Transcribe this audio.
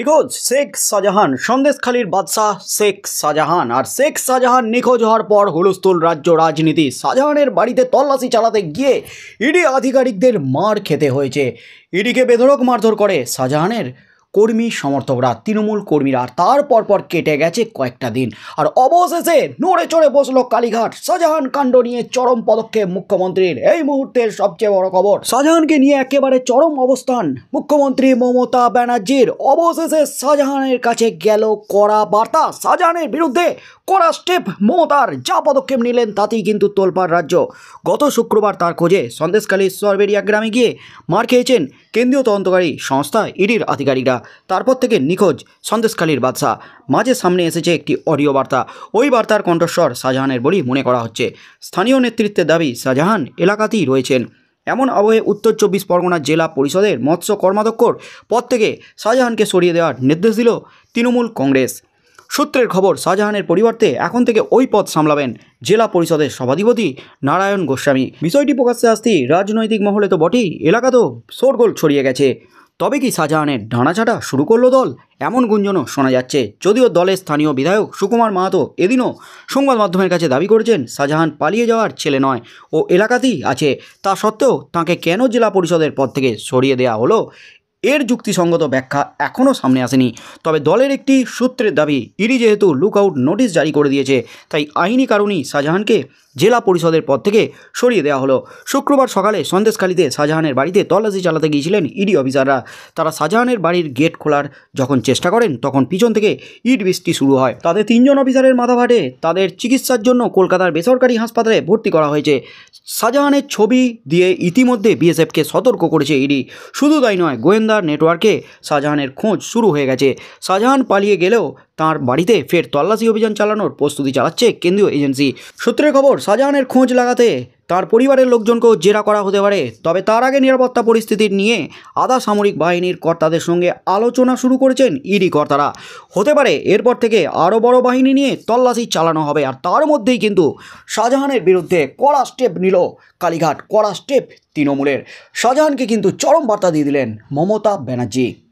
নিখোঁজ শেখ শাহজাহান সন্দেশখালীর বাদশাহ শেখ শাহজাহান আর শেখ শাহজাহান নিখোঁজ হওয়ার পর হুলস্থুল রাজ্য রাজনীতি শাহজাহানের বাড়িতে তল্লাশি চালাতে গিয়ে ইডি আধিকারিকদের মার খেতে হয়েছে ইডিকে বেধরক মারধর করে শাহজাহানের কর্মী সমর্থকরা তৃণমূল কর্মীরা তার পর কেটে গেছে কয়েকটা দিন আর অবশেষে নড়ে চড়ে বসল কালীঘাট শাহজাহান কাণ্ড নিয়ে চরম পদক্ষেপ মুখ্যমন্ত্রীর এই মুহূর্তের সবচেয়ে বড় খবর শাহজাহানকে নিয়ে একেবারে চরম অবস্থান মুখ্যমন্ত্রী মমতা ব্যানার্জির অবশেষে শাহজাহানের কাছে গেল কড়া বার্তা শাহজাহানের বিরুদ্ধে কড়া স্টেপ মমতার যা পদক্ষেপ নিলেন তাতেই কিন্তু তোলপাড় রাজ্য গত শুক্রবার তার খোঁজে সন্দেশকালী সরবেরিয়া গ্রামে গিয়ে মার খেয়েছেন কেন্দ্রীয় তদন্তকারী সংস্থা ইডির আধিকারিকরা তারপর থেকে নিখোঁজ সন্দেশখালীর বাদশাহ মাঝে সামনে এসেছে একটি অডিও বার্তা ওই বার্তার কণ্ঠস্বর শাহজাহানের বলেই মনে করা হচ্ছে স্থানীয় নেতৃত্বের দাবি শাহজাহান এলাকাতেই রয়েছেন এমন আবহে উত্তর চব্বিশ পরগনা জেলা পরিষদের মৎস্য কর্মাধ্যক্ষর পদ থেকে শাহজাহানকে সরিয়ে দেওয়ার নির্দেশ দিল তৃণমূল কংগ্রেস সূত্রের খবর শাহজাহানের পরিবর্তে এখন থেকে ওই পদ সামলাবেন জেলা পরিষদের সভাধিপতি নারায়ণ গোস্বামী বিষয়টি প্রকাশ্যে আসতেই রাজনৈতিক মহলে তো বটেই এলাকাতেও শোরগোল ছড়িয়ে গেছে তবে কি শাহজাহানের ডানাছাটা শুরু করলো দল এমন গুঞ্জনও শোনা যাচ্ছে যদিও দলের স্থানীয় বিধায়ক সুকুমার মাহাতো এদিনও সংবাদ মাধ্যমের কাছে দাবি করেছেন শাহজাহান পালিয়ে যাওয়ার ছেলে নয় ও এলাকাতেই আছে তা সত্ত্বেও তাকে কেন জেলা পরিষদের পদ থেকে সরিয়ে দেওয়া হলো এর যুক্তিসঙ্গত ব্যাখ্যা এখনও সামনে আসেনি তবে দলের একটি সূত্রের দাবি ইডি যেহেতু লুকআউট নোটিশ জারি করে দিয়েছে তাই আইনি কারণেই শাহজাহানকে জেলা পরিষদের পদ থেকে সরিয়ে দেওয়া হলো শুক্রবার সকালে সন্দেশখালিতে শাহজাহানের বাড়িতে তল্লাশি চালাতে গিয়েছিলেন ইডি অফিসাররা তারা শাহজাহানের বাড়ির গেট খোলার যখন চেষ্টা করেন তখন পিছন থেকে ইট বৃষ্টি শুরু হয় তাদের তিনজন অফিসারের মাথা ফাটে তাদের চিকিৎসার জন্য কলকাতার বেসরকারি হাসপাতালে ভর্তি করা হয়েছে শাহজাহানের ছবি দিয়ে ইতিমধ্যে বিএসএফকে সতর্ক করেছে ইডি শুধু তাই নয় গোয়েন্দা নেটওয়ার্কে সাজাহানের খোঁজ শুরু হয়ে গেছে সাজহান পালিয়ে গেলো তার বাড়িতে ফের তল্লাশি অভিযান চালানোর প্রস্তুতি চালাচ্ছে কেন্দ্রীয় এজেন্সি সূত্রের খবর শাহজাহানের খোঁজ লাগাতে তার পরিবারের লোকজনকেও জেরা করা হতে পারে তবে তার আগে নিরাপত্তা পরিস্থিতি নিয়ে আধা সামরিক বাহিনীর কর্তাদের সঙ্গে আলোচনা শুরু করেছেন ইডি কর্তারা হতে পারে এরপর থেকে আরও বড় বাহিনী নিয়ে তল্লাশি চালানো হবে আর তার মধ্যেই কিন্তু শাহজাহানের বিরুদ্ধে কড়া স্টেপ নিল কালীঘাট কড়া স্টেপ তৃণমূলের শাহজাহানকে কিন্তু চরম বার্তা দিয়ে দিলেন মমতা ব্যানার্জি